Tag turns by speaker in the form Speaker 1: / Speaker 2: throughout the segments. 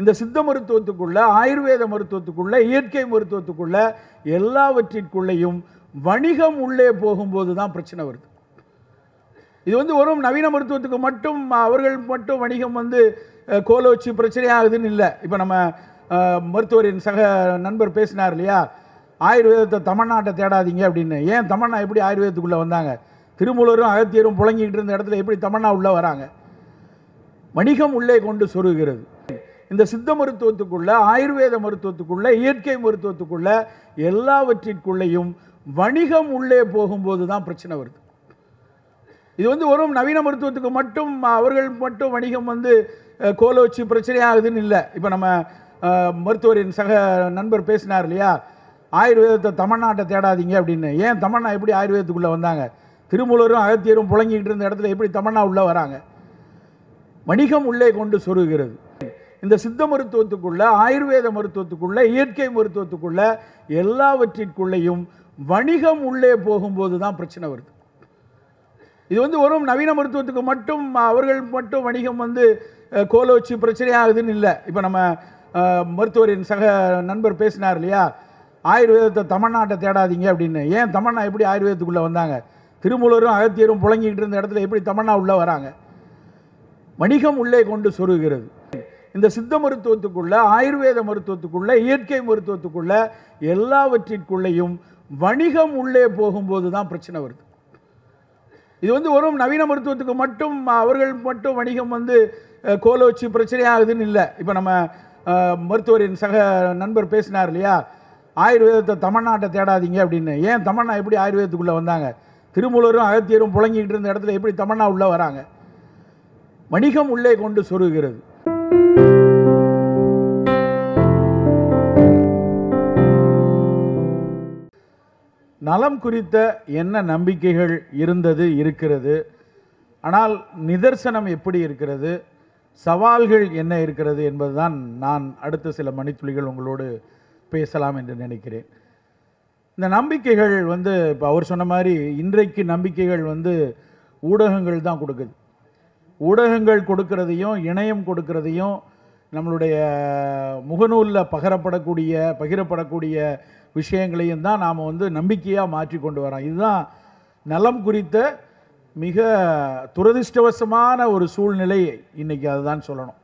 Speaker 1: இந்த சித்த மருத்துவத்துக்குள்ள ஆயுர்வேத மருத்துவத்துக்குள்ள இயற்கை மருத்துவத்துக்குள்ள எல்லாவற்றிற்குள்ளேயும் வணிகம் உள்ளே போகும்போது தான் பிரச்சனை வருது இது வந்து வரும் நவீன மருத்துவத்துக்கு மட்டும் அவர்கள் மட்டும் வணிகம் வந்து கோல வச்சு பிரச்சனையாகுதுன்னு இல்லை இப்போ நம்ம மருத்துவரின் சக நண்பர் பேசினார் இல்லையா ஆயுர்வேதத்தை தமிழ்நாட்டை தேடாதீங்க அப்படின்னு ஏன் தமிழ்நா எப்படி ஆயுர்வேதத்துக்குள்ளே வந்தாங்க திருமூலரும் அகத்தியரும் புழங்கிக்கிட்டு இருந்த இடத்துல எப்படி தமிழ்நா உள்ளே வராங்க வணிகம் உள்ளே கொண்டு சொருகிறது இந்த சித்த மருத்துவத்துக்குள்ள ஆயுர்வேத மருத்துவத்துக்குள்ள இயற்கை மருத்துவத்துக்குள்ள எல்லாவற்றிற்குள்ளேயும் வணிகம் உள்ளே போகும்போது தான் பிரச்சனை வருது இது வந்து வரும் நவீன மருத்துவத்துக்கு மட்டும் அவர்கள் மட்டும் வணிகம் வந்து கோல வச்சு பிரச்சனையாகுதுன்னு இல்லை இப்போ நம்ம மருத்துவரின் சக நண்பர் பேசினார் இல்லையா ஆயுர்வேதத்தை தமிழ்நாட்டை தேடாதீங்க அப்படின்னு ஏன் தமிழ்நா எப்படி ஆயுர்வேதத்துக்குள்ளே வந்தாங்க திருமூலரும் அகத்தியரும் புழங்கிக்கிட்டு இருந்த இடத்துல எப்படி தமிழ்நா உள்ளே வராங்க வணிகம் உள்ளே கொண்டு சொருகிறது இந்த சித்த மருத்துவத்துக்குள்ள ஆயுர்வேத மருத்துவத்துக்குள்ள இயற்கை மருத்துவத்துக்குள்ள எல்லாவற்றிற்குள்ளேயும் வணிகம் உள்ளே போகும்போது தான் பிரச்சனை வருது இது வந்து வரும் நவீன மருத்துவத்துக்கு மட்டும் அவர்கள் மட்டும் வணிகம் வந்து கோலை வச்சு பிரச்சனையாகுதுன்னு இல்லை இப்போ நம்ம மருத்துவரின் சக நண்பர் பேசினார் இல்லையா ஆயுர்வேதத்தை தமிழ்நாட்டை தேடாதீங்க அப்படின்னு ஏன் தமிழ்நா எப்படி ஆயுர்வேதத்துக்குள்ளே வந்தாங்க திருமூலரும் அகத்தியரும் புழங்கிக்கிட்டு இருந்த இடத்துல எப்படி தமிழ்நா உள்ளே வராங்க வணிகம் உள்ளே கொண்டு சொருகிறது இந்த சித்த மருத்துவத்துக்குள்ள ஆயுர்வேத மருத்துவத்துக்குள்ள இயற்கை மருத்துவத்துக்குள்ள எல்லாவற்றிற்குள்ளேயும் வணிகம் உள்ளே போகும்போது தான் பிரச்சனை வருது இது வந்து வரும் நவீன மருத்துவத்துக்கு மட்டும் அவர்கள் மட்டும் வணிகம் வந்து கோல வச்சு பிரச்சனையாகுதுன்னு இல்லை இப்போ நம்ம மருத்துவரின் சக நண்பர் பேசினார் இல்லையா ஆயுர்வேதத்தை தமிழ்நாட்டை தேடாதீங்க அப்படின்னு ஏன் தமிழ்நா எப்படி ஆயுர்வேதத்துக்குள்ளே வந்தாங்க திருமூலரும் அகத்தியரும் புழங்கிக்கிட்டு இருந்த இடத்துல எப்படி தமிழ்நா உள்ளே வராங்க வணிகம் உள்ளே கொண்டு சொருகிறது நலம் குறித்த என்ன நம்பிக்கைகள் இருந்தது இருக்கிறது ஆனால் நிதர்சனம் எப்படி இருக்கிறது சவால்கள் என்ன இருக்கிறது என்பதுதான் நான் அடுத்த சில மணித்துளிகள் உங்களோடு பேசலாம் என்று நினைக்கிறேன் இந்த நம்பிக்கைகள் வந்து இப்போ அவர் சொன்ன மாதிரி இன்றைக்கு நம்பிக்கைகள் வந்து ஊடகங்கள் தான் கொடுக்குது ஊடகங்கள் கொடுக்கறதையும் இணையம் கொடுக்கறதையும் நம்மளுடைய முகநூலில் பகரப்படக்கூடிய பகிரப்படக்கூடிய விஷயங்களையும் தான் நாம் வந்து நம்பிக்கையாக மாற்றி கொண்டு வரோம் இதுதான் நலம் குறித்த மிக துரதிருஷ்டவசமான ஒரு சூழ்நிலை இன்றைக்கி அதுதான் சொல்லணும்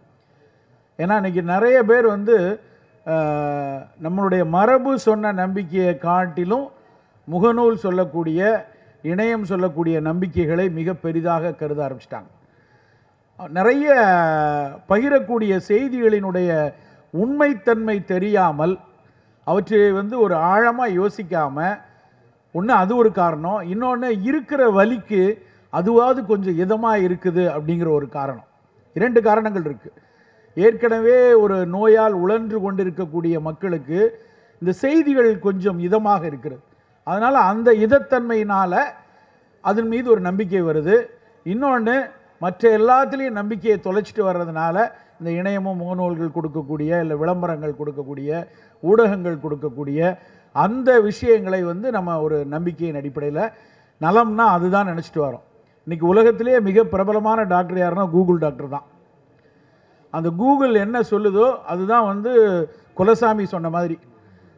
Speaker 1: ஏன்னா இன்றைக்கி நிறைய பேர் வந்து நம்மளுடைய மரபு சொன்ன நம்பிக்கையை காட்டிலும் முகநூல் சொல்லக்கூடிய இணையம் சொல்லக்கூடிய நம்பிக்கைகளை மிக பெரிதாக கருத ஆரம்பிச்சிட்டாங்க நிறைய பகிரக்கூடிய செய்திகளினுடைய உண்மைத்தன்மை தெரியாமல் அவற்றை வந்து ஒரு ஆழமாக யோசிக்காமல் ஒன்று அது ஒரு காரணம் இன்னொன்று இருக்கிற வலிக்கு அதுவாவது கொஞ்சம் இதமாக இருக்குது அப்படிங்கிற ஒரு காரணம் இரண்டு காரணங்கள் இருக்குது ஏற்கனவே ஒரு நோயால் உழன்று கொண்டிருக்கக்கூடிய மக்களுக்கு இந்த செய்திகள் கொஞ்சம் இதமாக இருக்கிறது அதனால் அந்த இதத்தன்மையினால் அதன் மீது ஒரு நம்பிக்கை வருது இன்னொன்று மற்ற எல்லாத்துலேயும் நம்பிக்கையை தொலைச்சிட்டு வர்றதுனால இந்த இணையமும் முகநூல்கள் கொடுக்கக்கூடிய இல்லை விளம்பரங்கள் கொடுக்கக்கூடிய ஊடகங்கள் கொடுக்கக்கூடிய அந்த விஷயங்களை வந்து நம்ம ஒரு நம்பிக்கையின் அடிப்படையில் நலம்னா அதுதான் நினச்சிட்டு வரோம் இன்றைக்கி உலகத்திலேயே மிக பிரபலமான டாக்டர் யாருன்னா கூகுள் டாக்டர் தான் அந்த கூகுள் என்ன சொல்லுதோ அதுதான் வந்து குலசாமி சொன்ன மாதிரி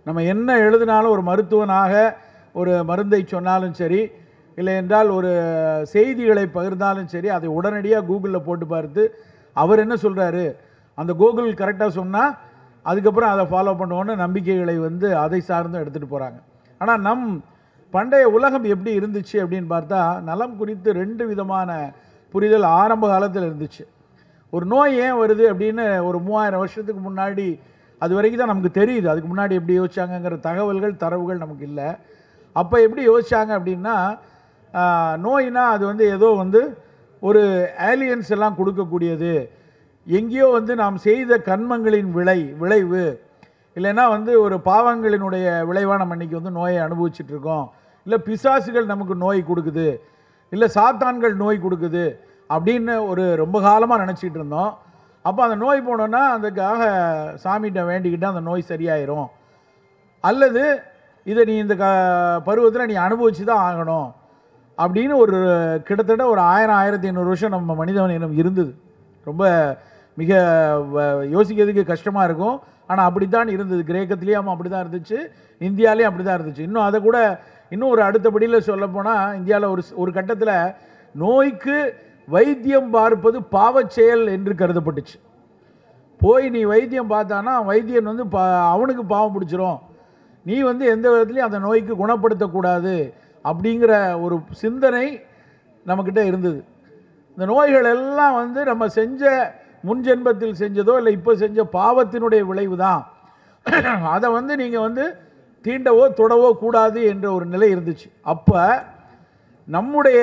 Speaker 1: நம்ம என்ன எழுதினாலும் ஒரு மருத்துவனாக ஒரு மருந்தை சொன்னாலும் சரி இல்லை என்றால் ஒரு செய்திகளை பகிர்ந்தாலும் சரி அதை உடனடியாக கூகுளில் போட்டு பார்த்து அவர் என்ன சொல்கிறாரு அந்த கூகுள் கரெக்டாக சொன்னால் அதுக்கப்புறம் அதை ஃபாலோ பண்ணுவோன்னு நம்பிக்கைகளை வந்து அதை சார்ந்தும் எடுத்துகிட்டு போகிறாங்க ஆனால் நம் பண்டைய உலகம் எப்படி இருந்துச்சு அப்படின்னு பார்த்தா நலம் குறித்து ரெண்டு விதமான புரிதல் ஆரம்ப காலத்தில் இருந்துச்சு ஒரு நோய் ஏன் வருது அப்படின்னு ஒரு மூவாயிரம் வருஷத்துக்கு முன்னாடி அது வரைக்கும் தான் நமக்கு தெரியுது அதுக்கு முன்னாடி எப்படி யோசிச்சாங்கங்கிற தகவல்கள் தரவுகள் நமக்கு இல்லை அப்போ எப்படி யோசிச்சாங்க அப்படின்னா நோயினா அது வந்து ஏதோ வந்து ஒரு ஆலியன்ஸ் எல்லாம் கொடுக்கக்கூடியது எங்கேயோ வந்து நாம் செய்த கண்மங்களின் விளை விளைவு இல்லைன்னா வந்து ஒரு பாவங்களினுடைய விளைவான மன்னிக்கு வந்து நோயை அனுபவிச்சிட்ருக்கோம் இல்லை பிசாசுகள் நமக்கு நோய் கொடுக்குது இல்லை சாத்தான்கள் நோய் கொடுக்குது அப்படின்னு ஒரு ரொம்ப காலமாக நினச்சிட்டு இருந்தோம் அப்போ அந்த நோய் போனோன்னா அதுக்காக சாமிகிட்ட வேண்டிக்கிட்டு அந்த நோய் சரியாயிரும் அல்லது இதை நீ இந்த க பருவத்தில் நீ அனுபவித்து தான் ஆகணும் அப்படின்னு ஒரு கிட்டத்தட்ட ஒரு ஆயிரம் ஆயிரத்தி ஐநூறு வருஷம் நம்ம மனிதவன் இனம் இருந்தது ரொம்ப மிக யோசிக்கிறதுக்கு கஷ்டமாக இருக்கும் ஆனால் அப்படி தான் இருந்தது கிரேக்கத்துலேயும் அப்படி தான் இருந்துச்சு இந்தியாலேயும் அப்படி தான் இருந்துச்சு இன்னும் அதை கூட இன்னும் ஒரு அடுத்தபடியில் சொல்லப்போனால் இந்தியாவில் ஒரு ஒரு கட்டத்தில் நோய்க்கு வைத்தியம் பார்ப்பது பாவச்செயல் செயல் என்று கருதப்பட்டுச்சு போய் நீ வைத்தியம் பார்த்தானா வைத்தியன் வந்து பா அவனுக்கு பாவம் பிடிச்சிரும் நீ வந்து எந்த விதத்துலையும் அந்த நோய்க்கு குணப்படுத்தக்கூடாது அப்படிங்கிற ஒரு சிந்தனை நம்மக்கிட்ட இருந்தது இந்த நோய்கள் எல்லாம் வந்து நம்ம செஞ்ச முன்ஜென்மத்தில் செஞ்சதோ இல்லை இப்போ செஞ்ச பாவத்தினுடைய விளைவு தான் அதை வந்து நீங்கள் வந்து தீண்டவோ தொடவோ கூடாது என்ற ஒரு நிலை இருந்துச்சு அப்போ நம்முடைய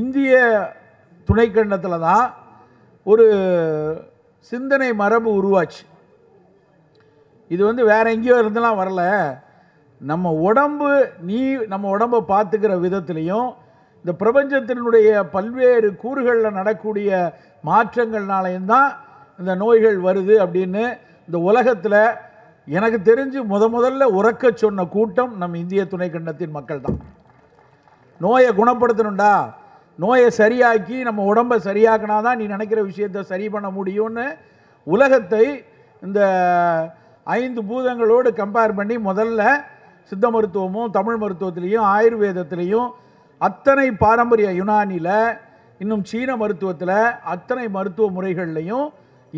Speaker 1: இந்திய துணைக்கண்டத்தில் தான் ஒரு சிந்தனை மரபு உருவாச்சு இது வந்து வேறு எங்கேயோ இருந்தெல்லாம் வரல நம்ம உடம்பு நீ நம்ம உடம்பை பார்த்துக்கிற விதத்துலையும் இந்த பிரபஞ்சத்தினுடைய பல்வேறு கூறுகளில் நடக்கூடிய மாற்றங்கள்னாலையும் தான் இந்த நோய்கள் வருது அப்படின்னு இந்த உலகத்தில் எனக்கு தெரிஞ்சு முத முதல்ல உறக்க சொன்ன கூட்டம் நம் இந்திய துணைக்கண்டத்தின் மக்கள் தான் நோயை குணப்படுத்தணும்டா நோயை சரியாக்கி நம்ம உடம்பை சரியாக்கினா தான் நீ நினைக்கிற விஷயத்தை சரி பண்ண முடியும்னு உலகத்தை இந்த ஐந்து பூதங்களோடு கம்பேர் பண்ணி முதல்ல சித்த மருத்துவமும் தமிழ் மருத்துவத்திலையும் ஆயுர்வேதத்திலையும் அத்தனை பாரம்பரிய யுனானியில் இன்னும் சீன மருத்துவத்தில் அத்தனை மருத்துவ முறைகள்லையும்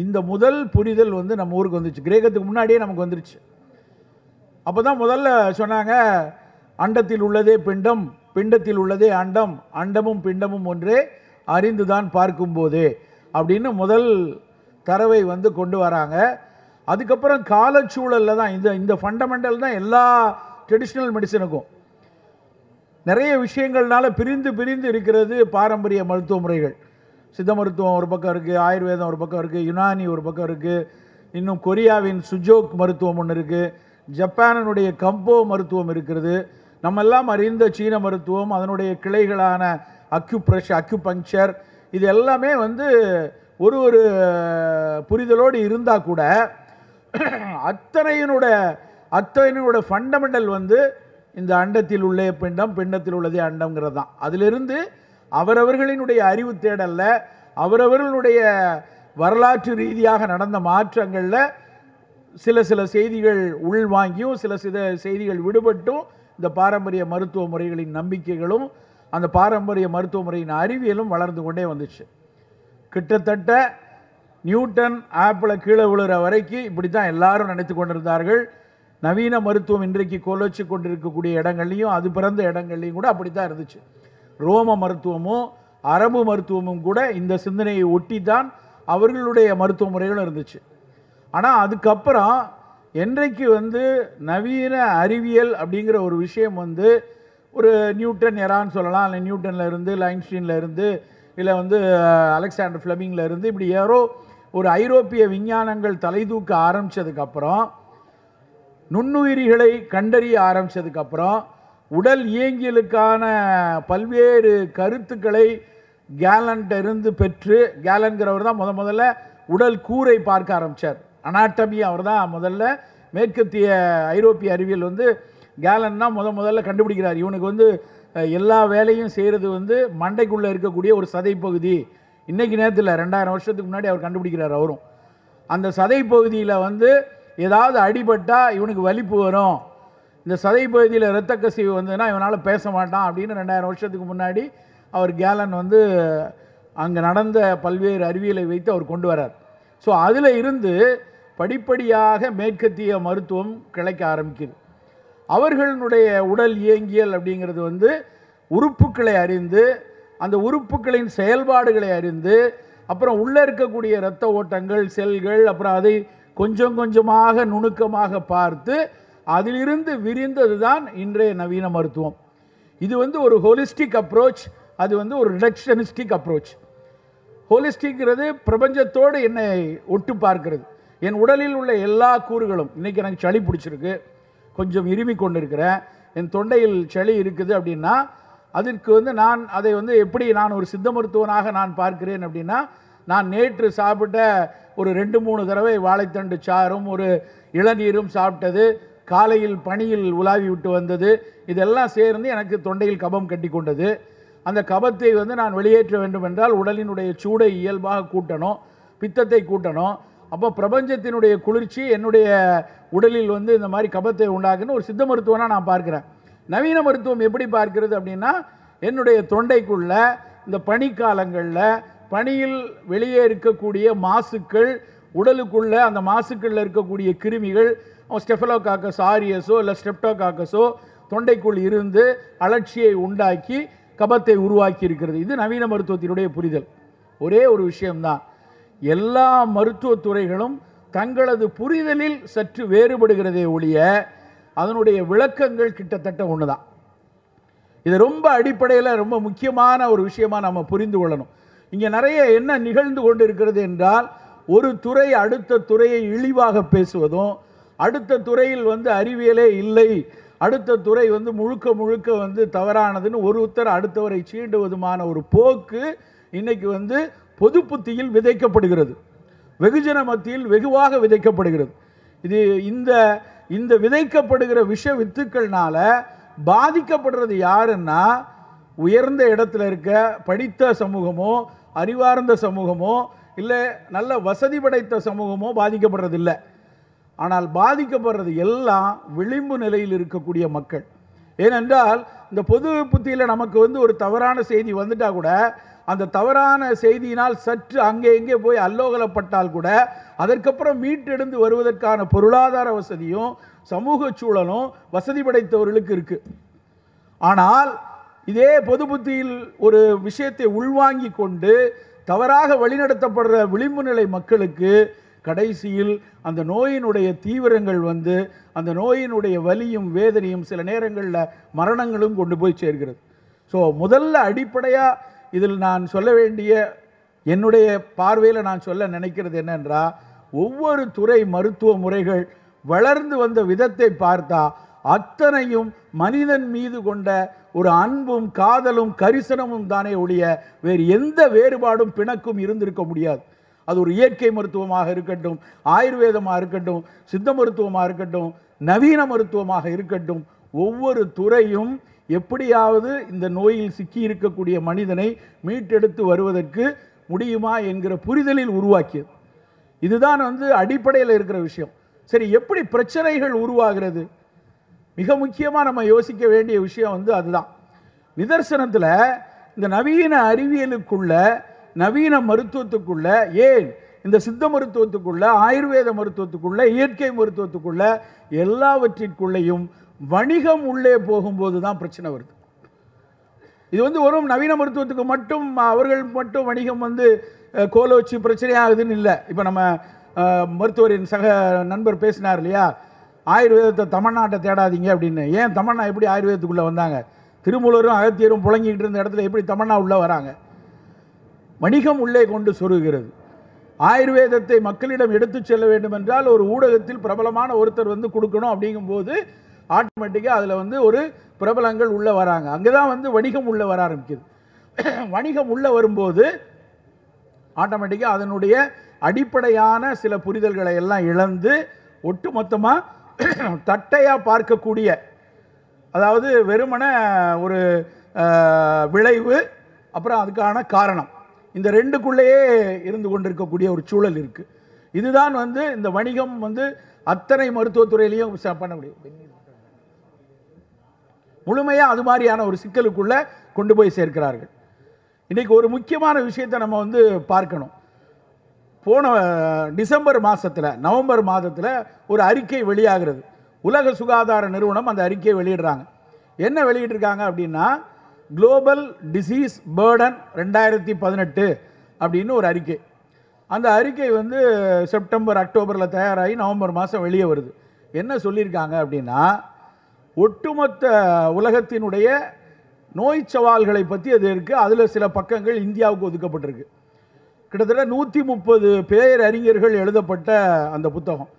Speaker 1: இந்த முதல் புரிதல் வந்து நம்ம ஊருக்கு வந்துச்சு கிரேகத்துக்கு முன்னாடியே நமக்கு வந்துருச்சு அப்போ தான் முதல்ல சொன்னாங்க அண்டத்தில் உள்ளதே பிண்டம் பிண்டத்தில் உள்ளதே அண்டம் அண்டமும் பிண்டமும் ஒன்றே அறிந்து தான் பார்க்கும்போது அப்படின்னு முதல் தரவை வந்து கொண்டு வராங்க அதுக்கப்புறம் காலச்சூழலில் தான் இந்த இந்த ஃபண்டமெண்டல் தான் எல்லா ட்ரெடிஷ்னல் மெடிசனுக்கும் நிறைய விஷயங்கள்னால பிரிந்து பிரிந்து இருக்கிறது பாரம்பரிய மருத்துவ முறைகள் சித்த மருத்துவம் ஒரு பக்கம் இருக்குது ஆயுர்வேதம் ஒரு பக்கம் இருக்குது யுனானி ஒரு பக்கம் இருக்குது இன்னும் கொரியாவின் சுஜோக் மருத்துவம் ஒன்று இருக்குது ஜப்பானனுடைய கம்போ மருத்துவம் இருக்கிறது நம்மெல்லாம் அறிந்த சீன மருத்துவம் அதனுடைய கிளைகளான அக்யூப்ரஷ் அக்யூபங்க்சர் இது எல்லாமே வந்து ஒரு ஒரு புரிதலோடு இருந்தால் கூட அத்தனையினுடைய அத்தோயினோட ஃபண்டமெண்டல் வந்து இந்த அண்டத்தில் உள்ளே பிண்டம் பிண்டத்தில் உள்ளதே அண்டங்கிறது தான் அதிலிருந்து அவரவர்களினுடைய அறிவு தேடலில் அவரவர்களுடைய வரலாற்று ரீதியாக நடந்த மாற்றங்களில் சில சில செய்திகள் உள்வாங்கியும் சில சில செய்திகள் விடுபட்டும் இந்த பாரம்பரிய மருத்துவ முறைகளின் நம்பிக்கைகளும் அந்த பாரம்பரிய மருத்துவ முறையின் அறிவியலும் வளர்ந்து கொண்டே வந்துச்சு கிட்டத்தட்ட நியூட்டன் ஆப்பிளை கீழே விழுற வரைக்கும் இப்படி தான் எல்லாரும் நினைத்து கொண்டிருந்தார்கள் நவீன மருத்துவம் இன்றைக்கு கொலோச்சி கொண்டிருக்கக்கூடிய இடங்கள்லையும் அது பிறந்த இடங்கள்லையும் கூட அப்படி தான் இருந்துச்சு ரோம மருத்துவமும் அரபு மருத்துவமும் கூட இந்த சிந்தனையை ஒட்டி தான் அவர்களுடைய மருத்துவ முறைகளும் இருந்துச்சு ஆனால் அதுக்கப்புறம் என்றைக்கு வந்து நவீன அறிவியல் அப்படிங்கிற ஒரு விஷயம் வந்து ஒரு நியூட்டன் எறான்னு சொல்லலாம் இல்லை நியூட்டனில் இருந்து லைன்ஸ்டீனில் இருந்து இல்லை வந்து அலெக்சாண்டர் ஃப்ளமிங்கில் இருந்து இப்படி யாரோ ஒரு ஐரோப்பிய விஞ்ஞானங்கள் தலை தூக்க ஆரம்பித்ததுக்கப்புறம் நுண்ணுயிரிகளை கண்டறிய ஆரம்பித்ததுக்கப்புறம் உடல் இயங்கியலுக்கான பல்வேறு கருத்துக்களை கேலண்ட்ட இருந்து பெற்று கேலன்கிறவர் தான் முத முதல்ல உடல் கூரை பார்க்க ஆரம்பித்தார் அனாட்டமி அவர் தான் முதல்ல மேற்கத்திய ஐரோப்பிய அறிவியல் வந்து கேலன் தான் முத முதல்ல கண்டுபிடிக்கிறார் இவனுக்கு வந்து எல்லா வேலையும் செய்கிறது வந்து மண்டைக்குள்ளே இருக்கக்கூடிய ஒரு சதை பகுதி இன்றைக்கி நேரத்தில் ரெண்டாயிரம் வருஷத்துக்கு முன்னாடி அவர் கண்டுபிடிக்கிறார் அவரும் அந்த சதை பகுதியில் வந்து ஏதாவது அடிபட்டால் இவனுக்கு வலிப்பு வரும் இந்த சதை பகுதியில் இரத்த கசிவு வந்ததுன்னா இவனால் பேச மாட்டான் அப்படின்னு ரெண்டாயிரம் வருஷத்துக்கு முன்னாடி அவர் கேலன் வந்து அங்கே நடந்த பல்வேறு அறிவியலை வைத்து அவர் கொண்டு வரார் ஸோ அதில் இருந்து படிப்படியாக மேற்கத்திய மருத்துவம் கிடைக்க ஆரம்பிக்குது அவர்களுடைய உடல் இயங்கியல் அப்படிங்கிறது வந்து உறுப்புகளை அறிந்து அந்த உறுப்புகளின் செயல்பாடுகளை அறிந்து அப்புறம் உள்ளே இருக்கக்கூடிய இரத்த ஓட்டங்கள் செல்கள் அப்புறம் அதை கொஞ்சம் கொஞ்சமாக நுணுக்கமாக பார்த்து அதிலிருந்து விரிந்தது தான் இன்றைய நவீன மருத்துவம் இது வந்து ஒரு ஹோலிஸ்டிக் அப்ரோச் அது வந்து ஒரு ரிடக்ஷனிஸ்டிக் அப்ரோச் ஹோலிஸ்டிக்கிறது பிரபஞ்சத்தோடு என்னை ஒட்டு பார்க்கிறது என் உடலில் உள்ள எல்லா கூறுகளும் இன்றைக்கி எனக்கு சளி பிடிச்சிருக்கு கொஞ்சம் இருமி கொண்டு இருக்கிறேன் என் தொண்டையில் சளி இருக்குது அப்படின்னா அதற்கு வந்து நான் அதை வந்து எப்படி நான் ஒரு சித்த மருத்துவனாக நான் பார்க்கிறேன் அப்படின்னா நான் நேற்று சாப்பிட்ட ஒரு ரெண்டு மூணு தடவை வாழைத்தண்டு சாரும் ஒரு இளநீரும் சாப்பிட்டது காலையில் பணியில் உலாவி விட்டு வந்தது இதெல்லாம் சேர்ந்து எனக்கு தொண்டையில் கபம் கட்டி கொண்டது அந்த கபத்தை வந்து நான் வெளியேற்ற வேண்டும் என்றால் உடலினுடைய சூடை இயல்பாக கூட்டணும் பித்தத்தை கூட்டணும் அப்போ பிரபஞ்சத்தினுடைய குளிர்ச்சி என்னுடைய உடலில் வந்து இந்த மாதிரி கபத்தை உண்டாக்குன்னு ஒரு சித்த மருத்துவனாக நான் பார்க்குறேன் நவீன மருத்துவம் எப்படி பார்க்கிறது அப்படின்னா என்னுடைய தொண்டைக்குள்ள இந்த பனிக்காலங்களில் பணியில் வெளியே இருக்கக்கூடிய மாசுக்கள் உடலுக்குள்ளே அந்த மாசுக்களில் இருக்கக்கூடிய கிருமிகள் ஸ்டெஃபலோகாக்கஸ் ஆரியஸோ இல்லை ஸ்டெப்டோகாக்கஸோ தொண்டைக்குள் இருந்து அலட்சியை உண்டாக்கி கபத்தை உருவாக்கி இருக்கிறது இது நவீன மருத்துவத்தினுடைய புரிதல் ஒரே ஒரு விஷயம்தான் எல்லா மருத்துவத்துறைகளும் தங்களது புரிதலில் சற்று வேறுபடுகிறதே ஒழிய அதனுடைய விளக்கங்கள் கிட்டத்தட்ட ஒன்று தான் இது ரொம்ப அடிப்படையில் ரொம்ப முக்கியமான ஒரு விஷயமாக நம்ம புரிந்து கொள்ளணும் இங்கே நிறைய என்ன நிகழ்ந்து கொண்டு இருக்கிறது என்றால் ஒரு துறை அடுத்த துறையை இழிவாக பேசுவதும் அடுத்த துறையில் வந்து அறிவியலே இல்லை அடுத்த துறை வந்து முழுக்க முழுக்க வந்து தவறானதுன்னு ஒருத்தர் அடுத்தவரை சீண்டுவதுமான ஒரு போக்கு இன்னைக்கு வந்து பொது புத்தியில் விதைக்கப்படுகிறது வெகுஜன மத்தியில் வெகுவாக விதைக்கப்படுகிறது இது இந்த இந்த விதைக்கப்படுகிற விஷ வித்துக்கள்னால் பாதிக்கப்படுறது யாருன்னா உயர்ந்த இடத்துல இருக்க படித்த சமூகமோ அறிவார்ந்த சமூகமோ இல்லை நல்ல வசதி படைத்த சமூகமோ பாதிக்கப்படுறதில்லை ஆனால் பாதிக்கப்படுறது எல்லாம் விளிம்பு நிலையில் இருக்கக்கூடிய மக்கள் ஏனென்றால் இந்த பொது புத்தியில் நமக்கு வந்து ஒரு தவறான செய்தி வந்துட்டால் கூட அந்த தவறான செய்தியினால் சற்று அங்கே எங்கே போய் அல்லோகலப்பட்டால் கூட அதற்கப்புறம் மீட்டெடுந்து வருவதற்கான பொருளாதார வசதியும் சமூக சூழலும் வசதி படைத்தவர்களுக்கு இருக்குது ஆனால் இதே பொது புத்தியில் ஒரு விஷயத்தை உள்வாங்கி கொண்டு தவறாக வழிநடத்தப்படுற விளிம்பு நிலை மக்களுக்கு கடைசியில் அந்த நோயினுடைய தீவிரங்கள் வந்து அந்த நோயினுடைய வலியும் வேதனையும் சில நேரங்களில் மரணங்களும் கொண்டு போய் சேர்கிறது ஸோ முதல்ல அடிப்படையாக இதில் நான் சொல்ல வேண்டிய என்னுடைய பார்வையில் நான் சொல்ல நினைக்கிறது என்னென்றால் ஒவ்வொரு துறை மருத்துவ முறைகள் வளர்ந்து வந்த விதத்தை பார்த்தா அத்தனையும் மனிதன் மீது கொண்ட ஒரு அன்பும் காதலும் கரிசனமும் தானே ஒழிய வேறு எந்த வேறுபாடும் பிணக்கும் இருந்திருக்க முடியாது அது ஒரு இயற்கை மருத்துவமாக இருக்கட்டும் ஆயுர்வேதமாக இருக்கட்டும் சித்த மருத்துவமாக இருக்கட்டும் நவீன மருத்துவமாக இருக்கட்டும் ஒவ்வொரு துறையும் எப்படியாவது இந்த நோயில் சிக்கி இருக்கக்கூடிய மனிதனை மீட்டெடுத்து வருவதற்கு முடியுமா என்கிற புரிதலில் உருவாக்கியது இதுதான் வந்து அடிப்படையில் இருக்கிற விஷயம் சரி எப்படி பிரச்சனைகள் உருவாகிறது மிக முக்கியமாக நம்ம யோசிக்க வேண்டிய விஷயம் வந்து அதுதான் நிதர்சனத்தில் இந்த நவீன அறிவியலுக்குள்ள நவீன மருத்துவத்துக்குள்ள ஏன் இந்த சித்த மருத்துவத்துக்குள்ள ஆயுர்வேத மருத்துவத்துக்குள்ள இயற்கை மருத்துவத்துக்குள்ள எல்லாவற்றிற்குள்ளேயும் வணிகம் உள்ளே போகும்போது தான் பிரச்சனை வருது இது வந்து வரும் நவீன மருத்துவத்துக்கு மட்டும் அவர்கள் மட்டும் வணிகம் வந்து கோல வச்சு பிரச்சனையாகுதுன்னு இல்லை இப்போ நம்ம மருத்துவரின் சக நண்பர் பேசினார் இல்லையா ஆயுர்வேதத்தை தமிழ்நாட்டை தேடாதீங்க அப்படின்னு ஏன் தமிழ்நா எப்படி ஆயுர்வேதத்துக்குள்ளே வந்தாங்க திருமூலரும் அகத்தியரும் புழங்கிக்கிட்டு இருந்த இடத்துல எப்படி தமிழ்நா உள்ளே வராங்க வணிகம் உள்ளே கொண்டு சொருகிறது ஆயுர்வேதத்தை மக்களிடம் எடுத்து செல்ல வேண்டும் என்றால் ஒரு ஊடகத்தில் பிரபலமான ஒருத்தர் வந்து கொடுக்கணும் அப்படிங்கும்போது ஆட்டோமேட்டிக்காக அதில் வந்து ஒரு பிரபலங்கள் உள்ளே வராங்க அங்கே தான் வந்து வணிகம் உள்ளே வர ஆரம்பிக்குது வணிகம் உள்ளே வரும்போது ஆட்டோமேட்டிக்காக அதனுடைய அடிப்படையான சில புரிதல்களை எல்லாம் இழந்து ஒட்டுமொத்தமாக தட்டையாக பார்க்கக்கூடிய அதாவது வெறுமன ஒரு விளைவு அப்புறம் அதுக்கான காரணம் இந்த ரெண்டுக்குள்ளேயே இருந்து கொண்டிருக்கக்கூடிய ஒரு சூழல் இருக்குது இதுதான் வந்து இந்த வணிகம் வந்து அத்தனை மருத்துவத்துறையிலையும் பண்ண முடியும் முழுமையாக அது மாதிரியான ஒரு சிக்கலுக்குள்ளே கொண்டு போய் சேர்க்கிறார்கள் இன்றைக்கி ஒரு முக்கியமான விஷயத்தை நம்ம வந்து பார்க்கணும் போன டிசம்பர் மாதத்தில் நவம்பர் மாதத்தில் ஒரு அறிக்கை வெளியாகிறது உலக சுகாதார நிறுவனம் அந்த அறிக்கையை வெளியிடுறாங்க என்ன வெளியிட்டிருக்காங்க அப்படின்னா குளோபல் டிசீஸ் பேர்டன் ரெண்டாயிரத்தி பதினெட்டு அப்படின்னு ஒரு அறிக்கை அந்த அறிக்கை வந்து செப்டம்பர் அக்டோபரில் தயாராகி நவம்பர் மாதம் வெளியே வருது என்ன சொல்லியிருக்காங்க அப்படின்னா ஒட்டுமொத்த உலகத்தினுடைய நோய் சவால்களை பற்றி அது இருக்குது அதில் சில பக்கங்கள் இந்தியாவுக்கு ஒதுக்கப்பட்டிருக்கு கிட்டத்தட்ட நூற்றி முப்பது பேர் அறிஞர்கள் எழுதப்பட்ட அந்த புத்தகம்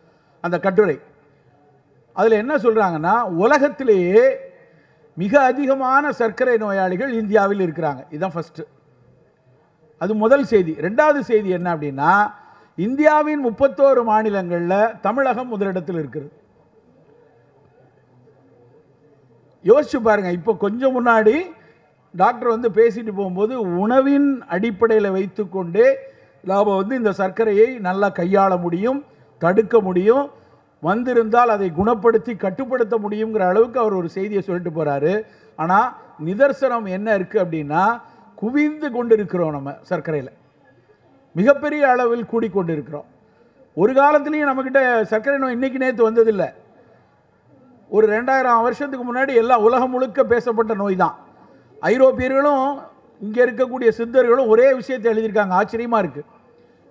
Speaker 1: அந்த கட்டுரை அதில் என்ன சொல்கிறாங்கன்னா உலகத்திலேயே மிக அதிகமான சர்க்கரை நோயாளிகள் இந்தியாவில் இருக்கிறாங்க இதுதான் ஃபஸ்ட்டு அது முதல் செய்தி ரெண்டாவது செய்தி என்ன அப்படின்னா இந்தியாவின் முப்பத்தோரு மாநிலங்களில் தமிழகம் முதலிடத்தில் இருக்கிறது யோசிச்சு பாருங்கள் இப்போ கொஞ்சம் முன்னாடி டாக்டர் வந்து பேசிட்டு போகும்போது உணவின் அடிப்படையில் வைத்துக்கொண்டே நாம் வந்து இந்த சர்க்கரையை நல்லா கையாள முடியும் தடுக்க முடியும் வந்திருந்தால் அதை குணப்படுத்தி கட்டுப்படுத்த முடியுங்கிற அளவுக்கு அவர் ஒரு செய்தியை சொல்லிட்டு போகிறாரு ஆனால் நிதர்சனம் என்ன இருக்குது அப்படின்னா குவிந்து கொண்டு இருக்கிறோம் நம்ம சர்க்கரையில் மிகப்பெரிய அளவில் கூடிக்கொண்டு இருக்கிறோம் ஒரு காலத்துலேயும் நம்மக்கிட்ட சர்க்கரை நோய் இன்றைக்கி நேற்று வந்ததில்லை ஒரு ரெண்டாயிரம் வருஷத்துக்கு முன்னாடி எல்லா உலகம் முழுக்க பேசப்பட்ட நோய் தான் ஐரோப்பியர்களும் இங்கே இருக்கக்கூடிய சித்தர்களும் ஒரே விஷயத்தை எழுதியிருக்காங்க ஆச்சரியமாக இருக்குது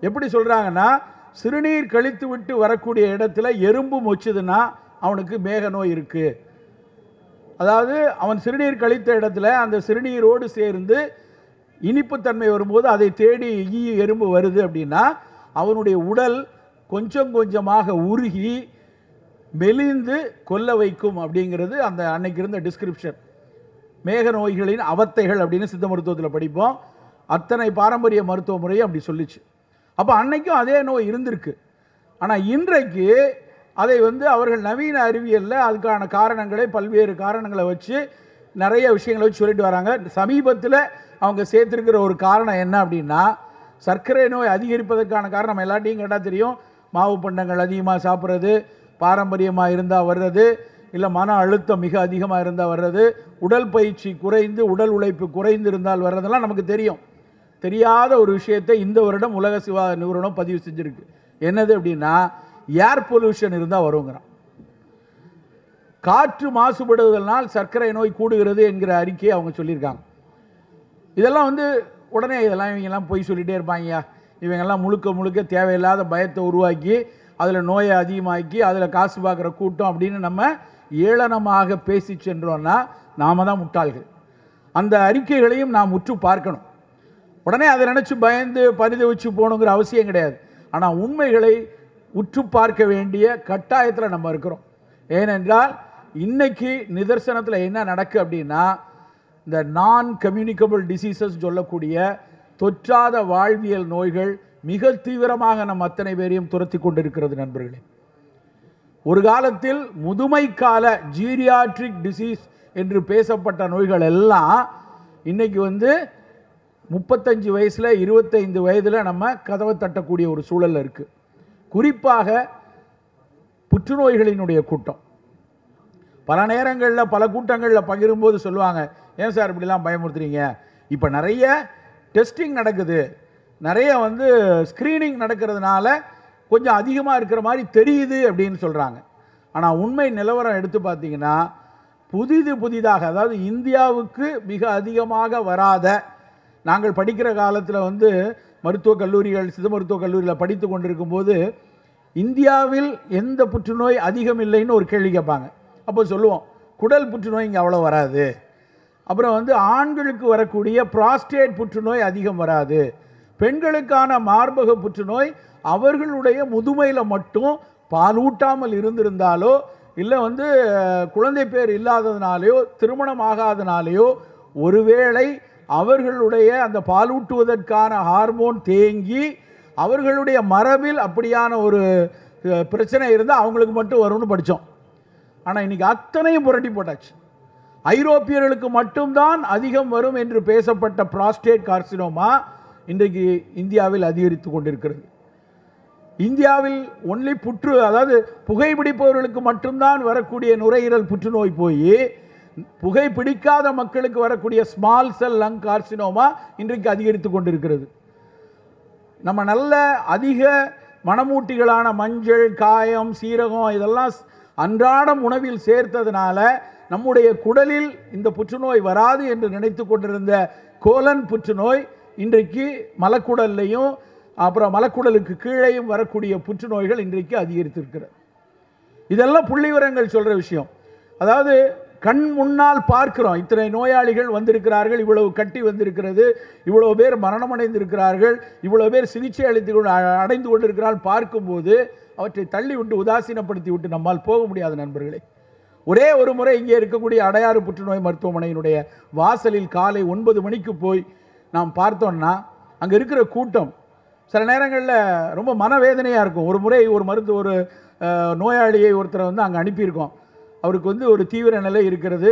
Speaker 1: எப்படி சொல்கிறாங்கன்னா சிறுநீர் கழித்து விட்டு வரக்கூடிய இடத்துல எறும்பு மொச்சுதுன்னா அவனுக்கு மேக நோய் இருக்குது அதாவது அவன் சிறுநீர் கழித்த இடத்துல அந்த சிறுநீரோடு சேர்ந்து இனிப்புத்தன்மை வரும்போது அதை தேடி ஈ எறும்பு வருது அப்படின்னா அவனுடைய உடல் கொஞ்சம் கொஞ்சமாக உருகி மெலிந்து கொல்ல வைக்கும் அப்படிங்கிறது அந்த அன்னைக்கு இருந்த டிஸ்கிரிப்ஷன் மேக நோய்களின் அவத்தைகள் அப்படின்னு சித்த மருத்துவத்தில் படிப்போம் அத்தனை பாரம்பரிய மருத்துவ முறையை அப்படி சொல்லிச்சு அப்போ அன்னைக்கும் அதே நோய் இருந்திருக்கு ஆனால் இன்றைக்கு அதை வந்து அவர்கள் நவீன அறிவியலில் அதுக்கான காரணங்களை பல்வேறு காரணங்களை வச்சு நிறைய விஷயங்களை வச்சு சொல்லிட்டு வராங்க சமீபத்தில் அவங்க சேர்த்துருக்கிற ஒரு காரணம் என்ன அப்படின்னா சர்க்கரை நோய் அதிகரிப்பதற்கான காரணம் எல்லாட்டையும் கேட்டால் தெரியும் மாவு பண்டங்கள் அதிகமாக சாப்பிட்றது பாரம்பரியமாக இருந்தால் வர்றது இல்லை மன அழுத்தம் மிக அதிகமாக இருந்தால் வர்றது உடல் பயிற்சி குறைந்து உடல் உழைப்பு குறைந்து இருந்தால் வர்றதெல்லாம் நமக்கு தெரியும் தெரியாத ஒரு விஷயத்தை இந்த வருடம் உலக சிவா நிறுவனம் பதிவு செஞ்சுருக்கு என்னது அப்படின்னா ஏர் பொல்யூஷன் இருந்தால் வருங்கிறான் காற்று மாசுபடுவதனால் சர்க்கரை நோய் கூடுகிறது என்கிற அறிக்கையை அவங்க சொல்லியிருக்காங்க இதெல்லாம் வந்து உடனே இதெல்லாம் இவங்கெல்லாம் போய் சொல்லிகிட்டே இருப்பாங்கய்யா இவங்கெல்லாம் முழுக்க முழுக்க தேவையில்லாத பயத்தை உருவாக்கி அதில் நோயை அதிகமாக்கி அதில் காசு பார்க்குற கூட்டம் அப்படின்னு நம்ம ஏளனமாக பேசி சென்றோம்னா நாம் தான் முட்டாள்கள் அந்த அறிக்கைகளையும் நாம் உற்று பார்க்கணும் உடனே அதை நினச்சி பயந்து பரிதை வச்சு போகணுங்கிற அவசியம் கிடையாது ஆனால் உண்மைகளை உற்று பார்க்க வேண்டிய கட்டாயத்தில் நம்ம இருக்கிறோம் ஏனென்றால் இன்னைக்கு நிதர்சனத்தில் என்ன நடக்கு அப்படின்னா இந்த நான் கம்யூனிகபிள் டிசீசஸ் சொல்லக்கூடிய தொற்றாத வாழ்வியல் நோய்கள் மிக தீவிரமாக நம் அத்தனை பேரையும் துரத்தி கொண்டிருக்கிறது நண்பர்களே ஒரு காலத்தில் முதுமை கால ஜீரியாட்ரிக் டிசீஸ் என்று பேசப்பட்ட நோய்கள் எல்லாம் இன்றைக்கி வந்து முப்பத்தஞ்சு வயசில் இருபத்தைந்து வயதில் நம்ம கதவை தட்டக்கூடிய ஒரு சூழல் இருக்குது குறிப்பாக புற்றுநோய்களினுடைய கூட்டம் பல நேரங்களில் பல கூட்டங்களில் பகிரும்போது சொல்லுவாங்க ஏன் சார் இப்படிலாம் பயமுறுத்துறீங்க இப்போ நிறைய டெஸ்டிங் நடக்குது நிறைய வந்து ஸ்க்ரீனிங் நடக்கிறதுனால கொஞ்சம் அதிகமாக இருக்கிற மாதிரி தெரியுது அப்படின்னு சொல்கிறாங்க ஆனால் உண்மை நிலவரம் எடுத்து பார்த்தீங்கன்னா புதிது புதிதாக அதாவது இந்தியாவுக்கு மிக அதிகமாக வராத நாங்கள் படிக்கிற காலத்தில் வந்து மருத்துவக் கல்லூரிகள் சித்த மருத்துவக் கல்லூரியில் படித்து கொண்டிருக்கும் போது இந்தியாவில் எந்த புற்றுநோய் அதிகம் இல்லைன்னு ஒரு கேள்வி கேட்பாங்க அப்போ சொல்லுவோம் குடல் புற்றுநோய் இங்கே அவ்வளோ வராது அப்புறம் வந்து ஆண்களுக்கு வரக்கூடிய ப்ராஸ்டேட் புற்றுநோய் அதிகம் வராது பெண்களுக்கான மார்பக புற்றுநோய் அவர்களுடைய முதுமையில் மட்டும் பாலூட்டாமல் இருந்திருந்தாலோ இல்லை வந்து குழந்தை பேர் இல்லாததுனாலேயோ திருமணம் ஆகாதனாலேயோ ஒருவேளை அவர்களுடைய அந்த பாலூட்டுவதற்கான ஹார்மோன் தேங்கி அவர்களுடைய மரபில் அப்படியான ஒரு பிரச்சனை இருந்தால் அவங்களுக்கு மட்டும் வரும்னு படித்தோம் ஆனால் இன்றைக்கி அத்தனையும் புரட்டி போட்டாச்சு ஐரோப்பியர்களுக்கு மட்டும்தான் அதிகம் வரும் என்று பேசப்பட்ட ப்ராஸ்டேட் கார்சினோமா இன்றைக்கு இந்தியாவில் அதிகரித்து கொண்டிருக்கிறது இந்தியாவில் ஒன்லி புற்று அதாவது புகைப்பிடிப்பவர்களுக்கு மட்டும்தான் வரக்கூடிய நுரையீரல் புற்றுநோய் போய் புகைப்பிடிக்காத மக்களுக்கு வரக்கூடிய ஸ்மால் செல் லங் கார்சினோமா இன்றைக்கு அதிகரித்து கொண்டிருக்கிறது நம்ம நல்ல அதிக மனமூட்டிகளான மஞ்சள் காயம் சீரகம் இதெல்லாம் அன்றாடம் உணவில் சேர்த்ததுனால நம்முடைய குடலில் இந்த புற்றுநோய் வராது என்று நினைத்து கொண்டிருந்த கோலன் புற்றுநோய் இன்றைக்கு மலக்குடல்லையும் அப்புறம் மலக்குடலுக்கு கீழேயும் வரக்கூடிய புற்றுநோய்கள் இன்றைக்கு அதிகரித்திருக்கிறது இதெல்லாம் புள்ளி விவரங்கள் சொல்கிற விஷயம் அதாவது கண் முன்னால் பார்க்கிறோம் இத்தனை நோயாளிகள் வந்திருக்கிறார்கள் இவ்வளவு கட்டி வந்திருக்கிறது இவ்வளோ பேர் மரணம் அடைந்திருக்கிறார்கள் இவ்வளோ பேர் சிகிச்சை அளித்து கொண்டு அடைந்து கொண்டிருக்கிறார்கள் பார்க்கும்போது அவற்றை தள்ளி விட்டு உதாசீனப்படுத்தி விட்டு நம்மால் போக முடியாத நண்பர்களே ஒரே ஒரு முறை இங்கே இருக்கக்கூடிய அடையாறு புற்றுநோய் மருத்துவமனையினுடைய வாசலில் காலை ஒன்பது மணிக்கு போய் நாம் பார்த்தோன்னா அங்கே இருக்கிற கூட்டம் சில நேரங்களில் ரொம்ப மனவேதனையாக இருக்கும் ஒரு முறை ஒரு மருத்துவ ஒரு நோயாளியை ஒருத்தரை வந்து அங்கே அனுப்பியிருக்கோம் அவருக்கு வந்து ஒரு தீவிர நிலை இருக்கிறது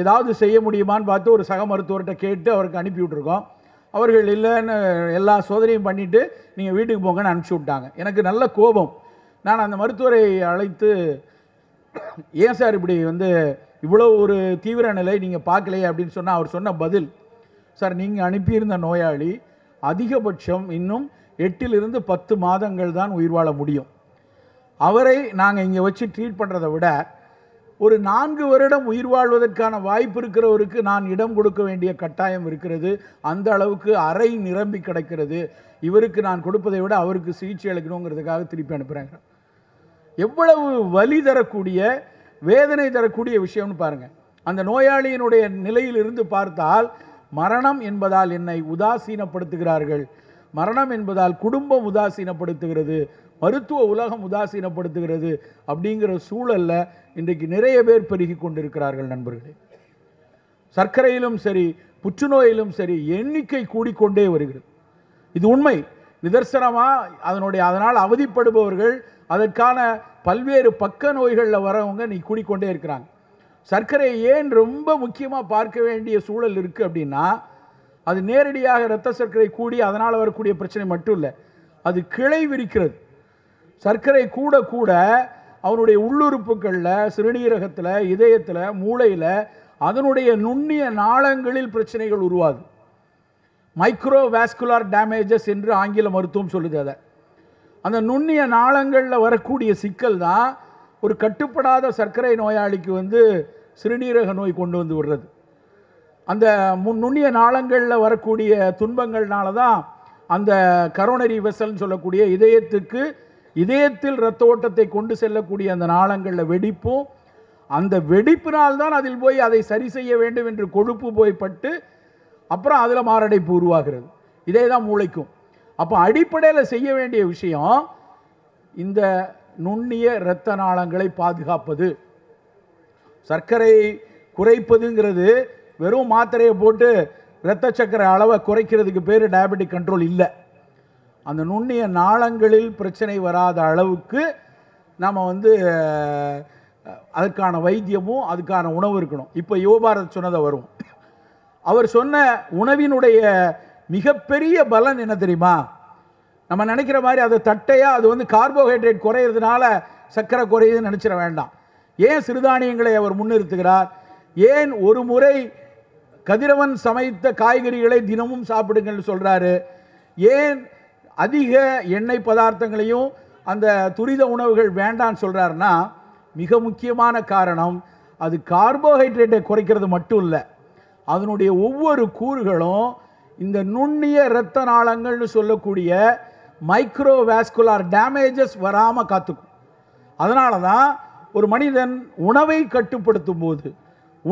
Speaker 1: ஏதாவது செய்ய முடியுமான்னு பார்த்து ஒரு சக மருத்துவர்கிட்ட கேட்டு அவருக்கு அனுப்பி விட்ருக்கோம் அவர்கள் இல்லைன்னு எல்லா சோதனையும் பண்ணிவிட்டு நீங்கள் வீட்டுக்கு போங்கன்னு அனுப்பிச்சி விட்டாங்க எனக்கு நல்ல கோபம் நான் அந்த மருத்துவரை அழைத்து ஏன் சார் இப்படி வந்து இவ்வளோ ஒரு தீவிர நிலை நீங்கள் பார்க்கலையே அப்படின்னு சொன்னால் அவர் சொன்ன பதில் சார் நீங்கள் அனுப்பியிருந்த நோயாளி அதிகபட்சம் இன்னும் எட்டிலிருந்து பத்து மாதங்கள் தான் உயிர் வாழ முடியும் அவரை நாங்கள் இங்கே வச்சு ட்ரீட் பண்ணுறதை விட ஒரு நான்கு வருடம் உயிர் வாழ்வதற்கான வாய்ப்பு இருக்கிறவருக்கு நான் இடம் கொடுக்க வேண்டிய கட்டாயம் இருக்கிறது அந்த அளவுக்கு அறை நிரம்பி கிடக்கிறது இவருக்கு நான் கொடுப்பதை விட அவருக்கு சிகிச்சை அளிக்கணுங்கிறதுக்காக திருப்பி அனுப்புகிறாங்க எவ்வளவு வலி தரக்கூடிய வேதனை தரக்கூடிய விஷயம்னு பாருங்கள் அந்த நோயாளியினுடைய நிலையிலிருந்து பார்த்தால் மரணம் என்பதால் என்னை உதாசீனப்படுத்துகிறார்கள் மரணம் என்பதால் குடும்பம் உதாசீனப்படுத்துகிறது மருத்துவ உலகம் உதாசீனப்படுத்துகிறது அப்படிங்கிற சூழலில் இன்றைக்கு நிறைய பேர் பெருகி கொண்டிருக்கிறார்கள் நண்பர்களே சர்க்கரையிலும் சரி புற்றுநோயிலும் சரி எண்ணிக்கை கூடிக்கொண்டே வருகிறது இது உண்மை நிதர்சனமாக அதனுடைய அதனால் அவதிப்படுபவர்கள் அதற்கான பல்வேறு பக்க நோய்களில் வரவங்க நீ கூடிக்கொண்டே இருக்கிறாங்க சர்க்கரையை ஏன் ரொம்ப முக்கியமாக பார்க்க வேண்டிய சூழல் இருக்குது அப்படின்னா அது நேரடியாக இரத்த சர்க்கரை கூடி அதனால் வரக்கூடிய பிரச்சனை மட்டும் இல்லை அது கிளை விரிக்கிறது சர்க்கரை கூட கூட அவனுடைய உள்ளுறுப்புகளில் சிறுநீரகத்தில் இதயத்தில் மூளையில் அதனுடைய நுண்ணிய நாளங்களில் பிரச்சனைகள் உருவாது மைக்ரோவேஸ்குலார் டேமேஜஸ் என்று ஆங்கில மருத்துவம் சொல்லுது அதை அந்த நுண்ணிய நாளங்களில் வரக்கூடிய சிக்கல் தான் ஒரு கட்டுப்படாத சர்க்கரை நோயாளிக்கு வந்து சிறுநீரக நோய் கொண்டு வந்து விடுறது அந்த முன் நுண்ணிய நாளங்களில் வரக்கூடிய துன்பங்கள்னால தான் அந்த கரோனரி வெசல்னு சொல்லக்கூடிய இதயத்துக்கு இதயத்தில் இரத்த ஓட்டத்தை கொண்டு செல்லக்கூடிய அந்த நாளங்களில் வெடிப்பும் அந்த வெடிப்பினால்தான் அதில் போய் அதை சரி செய்ய வேண்டும் என்று கொழுப்பு போய் பட்டு அப்புறம் அதில் மாரடைப்பு உருவாகிறது இதே தான் மூளைக்கும் அப்போ அடிப்படையில் செய்ய வேண்டிய விஷயம் இந்த நுண்ணிய இரத்த நாளங்களை பாதுகாப்பது சர்க்கரை குறைப்பதுங்கிறது வெறும் மாத்திரையை போட்டு இரத்த சக்கரை அளவை குறைக்கிறதுக்கு பேர் டயபெட்டிக் கண்ட்ரோல் இல்லை அந்த நுண்ணிய நாளங்களில் பிரச்சனை வராத அளவுக்கு நம்ம வந்து அதுக்கான வைத்தியமும் அதுக்கான உணவு இருக்கணும் இப்போ யோபாரத் சொன்னதை வரும் அவர் சொன்ன உணவினுடைய மிகப்பெரிய பலன் என்ன தெரியுமா நம்ம நினைக்கிற மாதிரி அது தட்டையாக அது வந்து கார்போஹைட்ரேட் குறையிறதுனால சர்க்கரை குறையுதுன்னு நினச்சிட வேண்டாம் ஏன் சிறுதானியங்களை அவர் முன்னிறுத்துகிறார் ஏன் ஒரு முறை கதிரவன் சமைத்த காய்கறிகளை தினமும் சாப்பிடுங்கள்னு சொல்கிறாரு ஏன் அதிக எண்ணெய் பதார்த்தங்களையும் அந்த துரித உணவுகள் வேண்டாம்னு சொல்கிறாருன்னா மிக முக்கியமான காரணம் அது கார்போஹைட்ரேட்டை குறைக்கிறது மட்டும் இல்லை அதனுடைய ஒவ்வொரு கூறுகளும் இந்த நுண்ணிய இரத்த நாளங்கள்னு சொல்லக்கூடிய மைக்ரோவேஸ்குலார் டேமேஜஸ் வராமல் காத்துக்கும் அதனால தான் ஒரு மனிதன் உணவை கட்டுப்படுத்தும் போது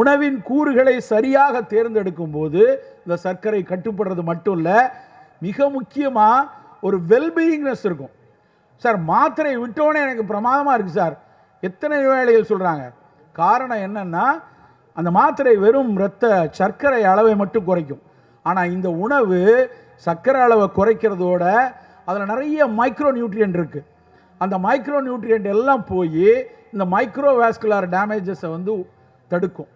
Speaker 1: உணவின் கூறுகளை சரியாக தேர்ந்தெடுக்கும் போது இந்த சர்க்கரை கட்டுப்படுறது மட்டும் இல்லை மிக முக்கியமாக ஒரு வெல்பீயிங்னஸ் இருக்கும் சார் மாத்திரை விட்டோன்னே எனக்கு பிரமாதமாக இருக்குது சார் எத்தனை வேலைகள் சொல்கிறாங்க காரணம் என்னென்னா அந்த மாத்திரை வெறும் இரத்த சர்க்கரை அளவை மட்டும் குறைக்கும் ஆனால் இந்த உணவு சர்க்கரை அளவை குறைக்கிறதோட அதில் நிறைய மைக்ரோ நியூட்ரியன்ட் இருக்குது அந்த மைக்ரோ நியூட்ரியன்ட் எல்லாம் போய் இந்த மைக்ரோவேஸ்குலார் டேமேஜஸை வந்து தடுக்கும்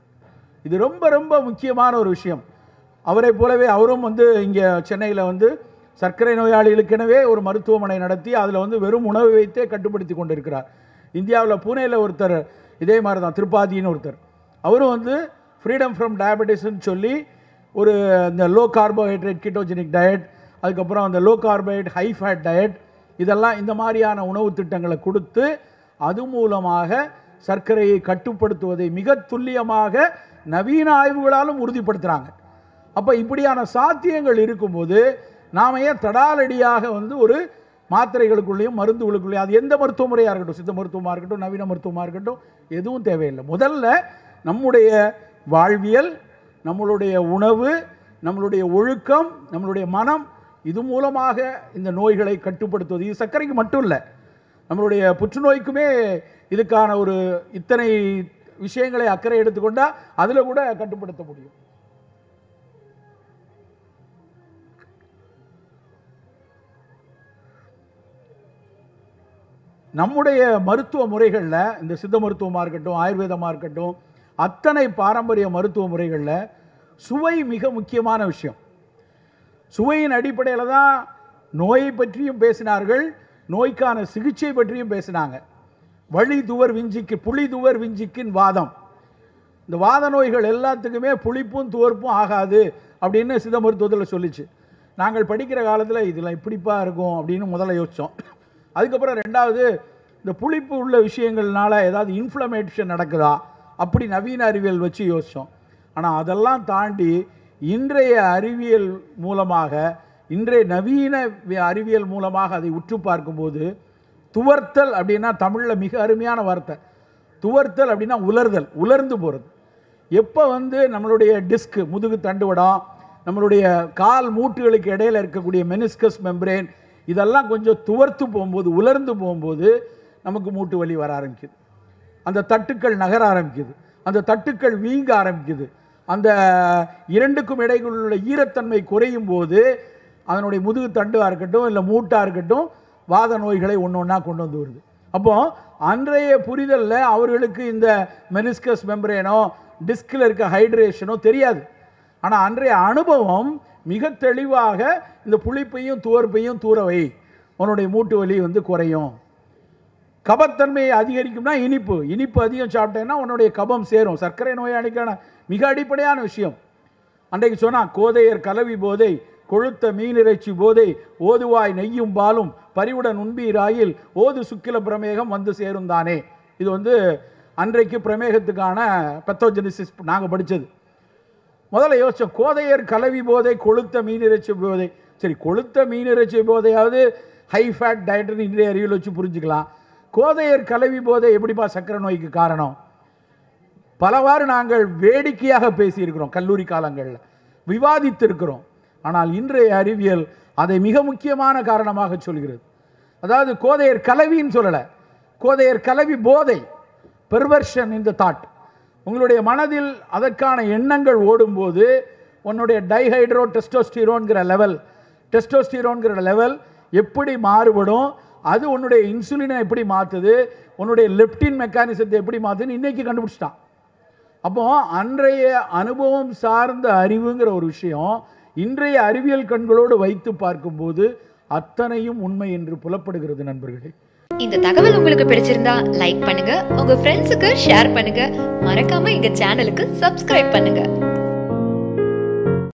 Speaker 1: இது ரொம்ப ரொம்ப முக்கியமான ஒரு விஷயம் அவரை போலவே அவரும் வந்து இங்கே சென்னையில் வந்து சர்க்கரை நோயாளிகளுக்கெனவே ஒரு மருத்துவமனை நடத்தி அதில் வந்து வெறும் உணவு வைத்தே கட்டுப்படுத்தி கொண்டிருக்கிறார் இந்தியாவில் பூனேயில் ஒருத்தர் இதே மாதிரி தான் திருப்பாதின்னு ஒருத்தர் அவரும் வந்து ஃப்ரீடம் ஃப்ரம் டயபெட்டிஸ்ன்னு சொல்லி ஒரு இந்த லோ கார்போஹைட்ரேட் கீட்டோஜெனிக் டயட் அதுக்கப்புறம் அந்த low carbohydrate high fat diet இதெல்லாம் இந்த மாதிரியான உணவு திட்டங்களை கொடுத்து அது மூலமாக சர்க்கரையை கட்டுப்படுத்துவதை மிக துல்லியமாக நவீன ஆய்வுகளாலும் உறுதிப்படுத்துகிறாங்க அப்போ இப்படியான சாத்தியங்கள் இருக்கும்போது நாம் ஏன் தடாலடியாக வந்து ஒரு மாத்திரைகளுக்குள்ளேயும் மருந்துகளுக்குள்ளேயும் அது எந்த மருத்துவ முறையாக இருக்கட்டும் சித்த மருத்துவமாக இருக்கட்டும் நவீன மருத்துவமாக இருக்கட்டும் எதுவும் தேவையில்லை முதல்ல நம்முடைய வாழ்வியல் நம்மளுடைய உணவு நம்மளுடைய ஒழுக்கம் நம்மளுடைய மனம் இது மூலமாக இந்த நோய்களை கட்டுப்படுத்துவது இது சர்க்கரைக்கு மட்டும் இல்லை நம்மளுடைய புற்றுநோய்க்குமே இதுக்கான ஒரு இத்தனை விஷயங்களை அக்கறை எடுத்துக்கொண்டால் அதில் கூட கட்டுப்படுத்த முடியும் நம்முடைய மருத்துவ முறைகளில் இந்த சித்த மருத்துவமாக இருக்கட்டும் ஆயுர்வேதமாக இருக்கட்டும் அத்தனை பாரம்பரிய மருத்துவ முறைகளில் சுவை மிக முக்கியமான விஷயம் சுவையின் அடிப்படையில் தான் நோயை பற்றியும் பேசினார்கள் நோய்க்கான சிகிச்சை பற்றியும் பேசினாங்க வழி துவர் விஞ்சிக்கு புளி துவர் விஞ்சிக்கின் வாதம் இந்த வாத நோய்கள் எல்லாத்துக்குமே புளிப்பும் துவர்ப்பும் ஆகாது அப்படின்னு சித மருத்துவத்தில் சொல்லிச்சு நாங்கள் படிக்கிற காலத்தில் இதில் இப்படிப்பா இருக்கும் அப்படின்னு முதல்ல யோசித்தோம் அதுக்கப்புறம் ரெண்டாவது இந்த புளிப்பு உள்ள விஷயங்கள்னால ஏதாவது இன்ஃப்ளமேஷன் நடக்குதா அப்படி நவீன அறிவியல் வச்சு யோசித்தோம் ஆனால் அதெல்லாம் தாண்டி இன்றைய அறிவியல் மூலமாக இன்றைய நவீன அறிவியல் மூலமாக அதை உற்று பார்க்கும்போது துவர்த்தல் அப்படின்னா தமிழில் மிக அருமையான வார்த்தை துவர்த்தல் அப்படின்னா உலர்தல் உலர்ந்து போகிறது எப்போ வந்து நம்மளுடைய டிஸ்கு முதுகு தண்டுவடம் நம்மளுடைய கால் மூட்டுகளுக்கு இடையில் இருக்கக்கூடிய மெனிஸ்கஸ் மெம்பரேன் இதெல்லாம் கொஞ்சம் துவர்த்து போகும்போது உலர்ந்து போகும்போது நமக்கு மூட்டு வலி வர ஆரம்பிக்குது அந்த தட்டுக்கள் நகர ஆரம்பிக்குது அந்த தட்டுக்கள் வீங்க ஆரம்பிக்குது அந்த இரண்டுக்கும் இடையிலுள்ள உள்ள ஈரத்தன்மை குறையும் போது அதனுடைய முதுகு தண்டாக இருக்கட்டும் இல்லை மூட்டாக இருக்கட்டும் வாத நோய்களை ஒன்று ஒன்றா கொண்டு வந்து வருது அப்போது அன்றைய புரிதலில் அவர்களுக்கு இந்த மெனிஸ்கஸ் மெம்பரேனோ டிஸ்கில் இருக்க ஹைட்ரேஷனோ தெரியாது ஆனால் அன்றைய அனுபவம் மிக தெளிவாக இந்த புளிப்பையும் துவர்ப்பையும் தூரவை உன்னுடைய மூட்டு வலி வந்து குறையும் கபத்தன்மையை அதிகரிக்கும்னா இனிப்பு இனிப்பு அதிகம் சாப்பிட்டேன்னா உன்னுடைய கபம் சேரும் சர்க்கரை நோயாளிக்கான மிக அடிப்படையான விஷயம் அன்றைக்கு சொன்னால் கோதையர் கலவி போதை கொழுத்த மீனிறைச்சி போதை ஓதுவாய் நெய்யும் பாலும் பறிவுடன் உண்பீராயில் ஓது சுக்கில பிரமேகம் வந்து சேரும் தானே இது வந்து அன்றைக்கு பிரமேகத்துக்கான பெத்தோஜெனிசிஸ் நாங்கள் படித்தது முதல்ல யோசிச்சோம் கோதையர் கலவி போதை கொளுத்த மீனிறைச்சி போதை சரி கொளுத்த மீனிறைச்சி போதையாவது ஹை ஃபேட் டயட்னு இன்றைய அறிவில் வச்சு புரிஞ்சுக்கலாம் கோதையர் கலவி போதை எப்படிப்பா சக்கரை நோய்க்கு காரணம் பலவாறு நாங்கள் வேடிக்கையாக பேசியிருக்கிறோம் கல்லூரி காலங்களில் விவாதித்திருக்கிறோம் ஆனால் இன்றைய அறிவியல் அதை மிக முக்கியமான காரணமாக சொல்கிறது அதாவது கோதையர் கலவின்னு சொல்லலை கோதையர் கலவி போதை பெர்வர்ஷன் இந்த தாட் உங்களுடைய மனதில் அதற்கான எண்ணங்கள் ஓடும்போது உன்னுடைய டைஹைட்ரோ டெஸ்டோஸ்டிரோன்கிற லெவல் டெஸ்டோஸ்டிரோன்கிற லெவல் எப்படி மாறுபடும் அது உன்னுடைய இன்சுலினை எப்படி மாற்றுது உன்னுடைய லெப்டின் மெக்கானிசத்தை எப்படி மாற்றுதுன்னு இன்றைக்கி கண்டுபிடிச்சிட்டான் அப்போது அன்றைய அனுபவம் சார்ந்த அறிவுங்கிற ஒரு விஷயம் இன்றைய அறிவியல் கண்களோடு வைத்து பார்க்கும்போது அத்தனையும் உண்மை என்று புலப்படுகிறது நண்பர்களே இந்த தகவல் உங்களுக்கு பிடிச்சிருந்தா லைக் பண்ணுங்க உங்க ஃப்ரெண்ட்ஸுக்கு ஷேர் பண்ணுங்க மறக்காம எங்க சேனலுக்கு சப்ஸ்கிரைப் பண்ணுங்க